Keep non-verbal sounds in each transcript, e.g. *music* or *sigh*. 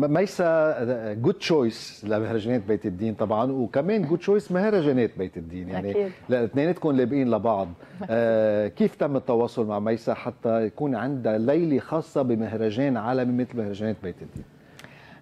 ميسا جود آه، تشويس لمهرجانات بيت الدين طبعا وكمان جود تشويس مهرجانات بيت الدين يعني اثنيناتكم لابقين لبعض *laughs* آه كيف تم التواصل مع ميسا حتى يكون عندها ليله خاصه بمهرجان عالمي مثل مهرجانات بيت الدين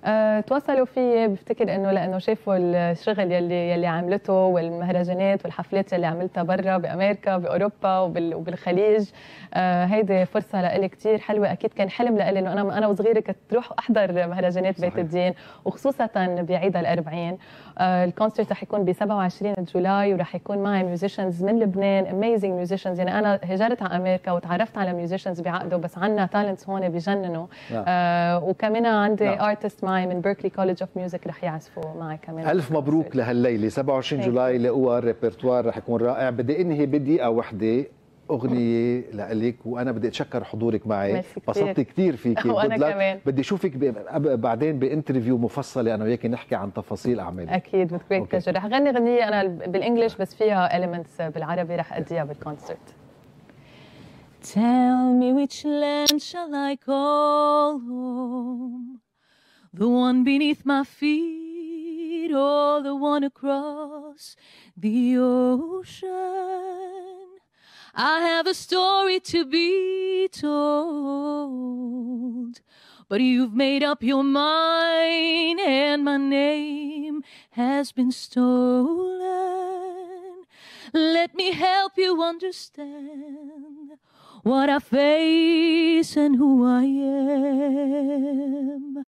أه تواصلوا فيي بفتكر انه لانه شافوا الشغل يلي يلي عملته والمهرجانات والحفلات يلي عملتها برا بامريكا باوروبا وبال وبالخليج أه هيدي فرصه لإلي كثير حلوه اكيد كان حلم لإلي انه انا انا وصغيره كنت روح احضر مهرجانات صحيح. بيت الدين وخصوصا بعيد الأربعين أه الكونسرت رح يكون ب 27 جولاي ورح يكون معي ميوزيشنز من لبنان اميزنج ميوزيشنز يعني انا هاجرت على امريكا وتعرفت على ميوزيشنز بعقده بس عندنا تالنتس هون بجننوا أه وكمان عندي ارتست معي من بيركلي كوليدج اوف ميوزك رح يعزفوا معي كمان الف مبروك لهالليله 27 جولاي لقوا الريبرتوار رح يكون رائع بدي انهي بدقيقه وحده اغنيه لك وانا بدي اتشكر حضورك معي انبسطت كثير فيكي *laughs* وانا كمان بدي اشوفك بعدين بانترفيو مفصله انا وياك نحكي عن تفاصيل اعمالك اكيد بتكون تجربه رح غني أغنية انا بالانجلش بس فيها اليمنتس بالعربي رح اديها بالكونسرت Tell me which land shall I call home The one beneath my feet, or oh, the one across the ocean. I have a story to be told. But you've made up your mind, and my name has been stolen. Let me help you understand what I face and who I am.